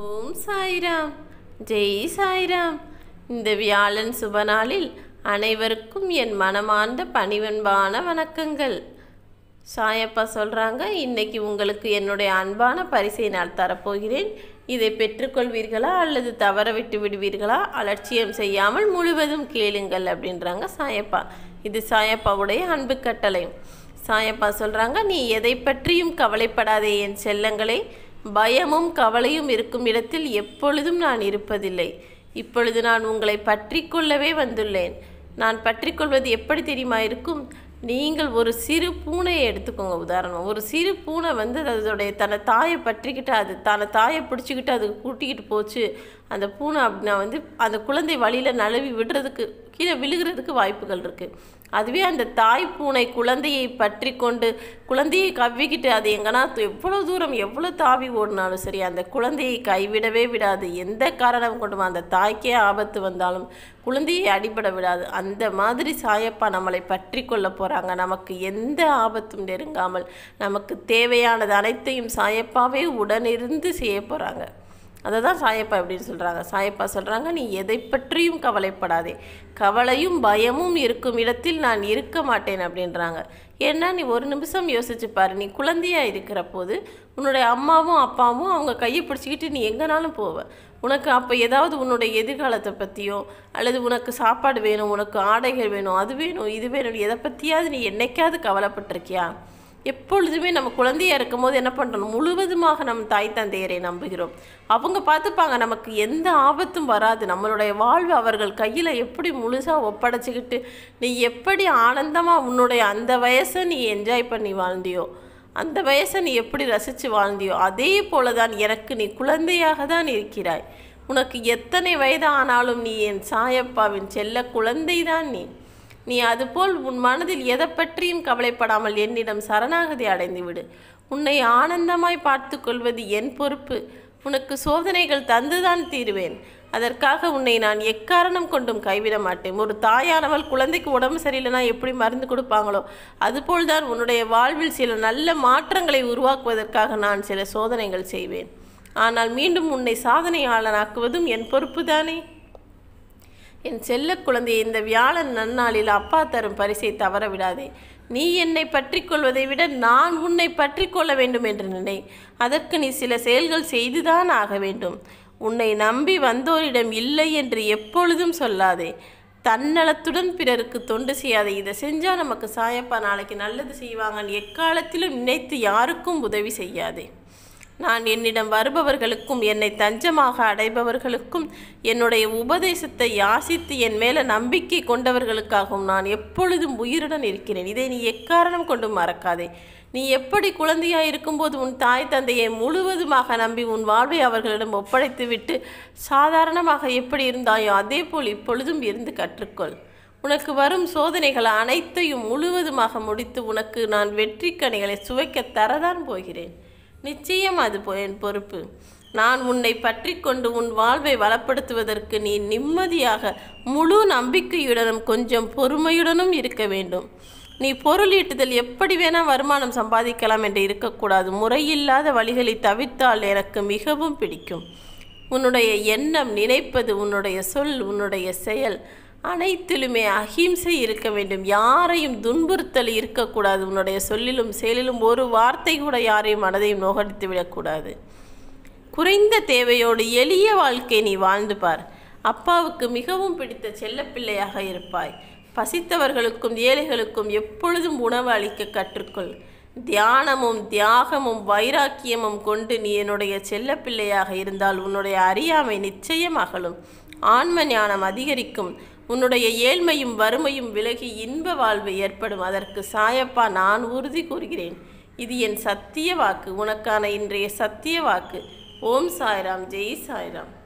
ஓம் சாய்ராம் ஜெய் சாய்ராம் இந்த வியாழன் சுபநாளில் நாளில் அனைவருக்கும் என் மனமார்ந்த பணிவன்பான வணக்கங்கள் சாயப்பா சொல்கிறாங்க இன்றைக்கி உங்களுக்கு என்னுடைய அன்பான பரிசை நான் தரப்போகிறேன் இதை பெற்றுக்கொள்வீர்களா அல்லது தவற விட்டு விடுவீர்களா அலட்சியம் செய்யாமல் முழுவதும் கேளுங்கள் அப்படின்றாங்க சாயப்பா இது சாயப்பாவுடைய அன்பு கட்டளை சாயப்பா சொல்கிறாங்க நீ எதை பற்றியும் கவலைப்படாதே என் செல்லங்களை பயமும் கவலையும் இருக்கும் இடத்தில் எப்பொழுதும் நான் இருப்பதில்லை இப்பொழுது நான் உங்களை பற்றி கொள்ளவே வந்துள்ளேன் நான் பற்றி கொள்வது எப்படி தெரியுமா இருக்கும் நீங்கள் ஒரு சிறு பூனையை எடுத்துக்கோங்க உதாரணம் ஒரு சிறு பூனை வந்து அதோடைய தன்னை தாயை பற்றிக்கிட்டு அது தன்னை தாயை பிடிச்சிக்கிட்டு அது கூட்டிக்கிட்டு போச்சு அந்த பூனை அப்படின்னா வந்து அந்த குழந்தை வழியில் நழுவி விடுறதுக்கு கீழே விழுகிறதுக்கு வாய்ப்புகள் இருக்குது அதுவே அந்த தாய் பூனை குழந்தையை பற்றி கொண்டு குழந்தையை கவ்விக்கிட்டு அது எங்கன்னா எவ்வளோ தூரம் எவ்வளோ தாவி ஓடினாலும் சரி அந்த குழந்தையை கைவிடவே விடாது எந்த காரணம் கொண்டுமா அந்த தாய்க்கே ஆபத்து வந்தாலும் குழந்தையை அடிபட விடாது அந்த மாதிரி சாயப்பா நம்மளை பற்றி கொள்ள போகிறாங்க நமக்கு எந்த ஆபத்தும் நெருங்காமல் நமக்கு தேவையானது அனைத்தையும் சாயப்பாவே உடனிருந்து செய்ய போகிறாங்க அதை தான் சாயப்பா அப்படின்னு சொல்கிறாங்க சாயப்பா சொல்கிறாங்க நீ எதை பற்றியும் கவலைப்படாதே கவலையும் பயமும் இருக்கும் இடத்தில் நான் இருக்க மாட்டேன் அப்படின்றாங்க ஏன்னா நீ ஒரு நிமிஷம் யோசிச்சு பாரு நீ குழந்தையாக இருக்கிற போது உன்னுடைய அம்மாவும் அப்பாவும் அவங்க கையை பிடிச்சிக்கிட்டு நீ எங்கேனாலும் போவ உனக்கு அப்போ ஏதாவது உன்னுடைய எதிர்காலத்தை பற்றியோ அல்லது உனக்கு சாப்பாடு வேணும் உனக்கு ஆடைகள் வேணும் அது வேணும் இது வேணும் எதை பற்றியாவது நீ என்னைக்காவது கவலைப்பட்டிருக்கியா எப்பொழுதுமே நம்ம குழந்தையாக இருக்கும்போது என்ன பண்ணுறோம் முழுவதுமாக நம் தாய் தந்தையரை நம்புகிறோம் அவங்க பார்த்துப்பாங்க நமக்கு எந்த ஆபத்தும் வராது நம்மளுடைய வாழ்வு அவர்கள் கையில் எப்படி முழுசாக ஒப்படைச்சிக்கிட்டு நீ எப்படி ஆனந்தமாக உன்னுடைய அந்த வயசை நீ என்ஜாய் பண்ணி வாழ்ந்தியோ அந்த வயசை நீ எப்படி ரசித்து வாழ்ந்தியோ அதே போல தான் எனக்கு நீ குழந்தையாக தான் இருக்கிறாய் உனக்கு எத்தனை வயது ஆனாலும் நீ என் சாயப்பாவின் செல்ல குழந்தை தான் நீ நீ அதுபோல் உன் மனதில் எதை பற்றியும் கவலைப்படாமல் என்னிடம் சரணாகதி அடைந்துவிடு உன்னை ஆனந்தமாய் பார்த்து கொள்வது என் பொறுப்பு உனக்கு சோதனைகள் தந்துதான் தீருவேன் அதற்காக உன்னை நான் எக்காரணம் கொண்டும் கைவிட மாட்டேன் ஒரு தாயானவள் குழந்தைக்கு உடம்பு சரியில்லைனா எப்படி மருந்து கொடுப்பாங்களோ அதுபோல்தான் உன்னுடைய வாழ்வில் சில நல்ல மாற்றங்களை உருவாக்குவதற்காக நான் சில சோதனைகள் செய்வேன் ஆனால் மீண்டும் உன்னை சாதனையாளனாக்குவதும் என் பொறுப்பு தானே என் செல்ல குழந்தையை இந்த வியாழன் நன்னாளில் அப்பா தரும் பரிசை தவற விடாதே நீ என்னை பற்றி கொள்வதை விட நான் உன்னை பற்றி கொள்ள வேண்டும் என்று நினை அதற்கு நீ சில செயல்கள் செய்துதான் ஆக வேண்டும் உன்னை நம்பி வந்தோரிடம் இல்லை என்று எப்பொழுதும் சொல்லாதே தன்னலத்துடன் பிறருக்கு தொண்டு செய்யாதே இதை செஞ்சால் நமக்கு சாயப்பா நாளைக்கு நல்லது செய்வாங்கன்னு எக்காலத்திலும் நினைத்து யாருக்கும் உதவி செய்யாதே நான் என்னிடம் வருபவர்களுக்கும் என்னை தஞ்சமாக அடைபவர்களுக்கும் என்னுடைய உபதேசத்தை யாசித்து என் மேலே நம்பிக்கை கொண்டவர்களுக்காகவும் நான் எப்பொழுதும் உயிருடன் இருக்கிறேன் இதை நீ எக்காரணம் கொண்டு மறக்காதே நீ எப்படி குழந்தையாக இருக்கும்போது உன் தாய் தந்தையை முழுவதுமாக நம்பி உன் வாழ்வை அவர்களிடம் ஒப்படைத்துவிட்டு சாதாரணமாக எப்படி இருந்தாயோ அதே போல் இப்பொழுதும் இருந்து கற்றுக்கொள் உனக்கு வரும் சோதனைகள் அனைத்தையும் முழுவதுமாக முடித்து உனக்கு நான் வெற்றி கனிகளை சுவைக்க தரதான் போகிறேன் நிச்சயம் அது என் பொறுப்பு நான் உன்னை பற்றி கொண்டு உன் வாழ்வை வளப்படுத்துவதற்கு நீ நிம்மதியாக முழு நம்பிக்கையுடனும் கொஞ்சம் பொறுமையுடனும் இருக்க வேண்டும் நீ பொருள் ஈட்டுதல் எப்படி வேணால் வருமானம் சம்பாதிக்கலாம் என்று இருக்கக்கூடாது முறையில்லாத வழிகளை தவிர்த்தால் எனக்கு மிகவும் பிடிக்கும் உன்னுடைய எண்ணம் நினைப்பது உன்னுடைய சொல் உன்னுடைய செயல் அனைத்திலுமே அஹிம்சை இருக்க வேண்டும் யாரையும் துன்புறுத்தல் இருக்கக்கூடாது உன்னுடைய சொல்லிலும் செயலிலும் ஒரு வார்த்தை கூட யாரையும் மனதையும் நோகடித்து விடக்கூடாது குறைந்த தேவையோடு எளிய வாழ்க்கை நீ வாழ்ந்து பார் அப்பாவுக்கு மிகவும் பிடித்த செல்லப்பிள்ளையாக இருப்பாய் பசித்தவர்களுக்கும் ஏழைகளுக்கும் எப்பொழுதும் உணவு அளிக்க கற்றுக்கொள் தியானமும் தியாகமும் வைராக்கியமும் கொண்டு நீ என்னுடைய செல்லப்பிள்ளையாக இருந்தால் உன்னுடைய அறியாமை நிச்சயம் அகலும் ஆன்ம ஞானம் அதிகரிக்கும் உன்னுடைய ஏழ்மையும் வறுமையும் விலகி இன்ப வாழ்வு ஏற்படும் அதற்கு சாயப்பா நான் உறுதி கூறுகிறேன் இது என் சத்திய வாக்கு உனக்கான இன்றைய சத்திய வாக்கு ஓம் சாய்ராம் ஜெய் சாய்ராம்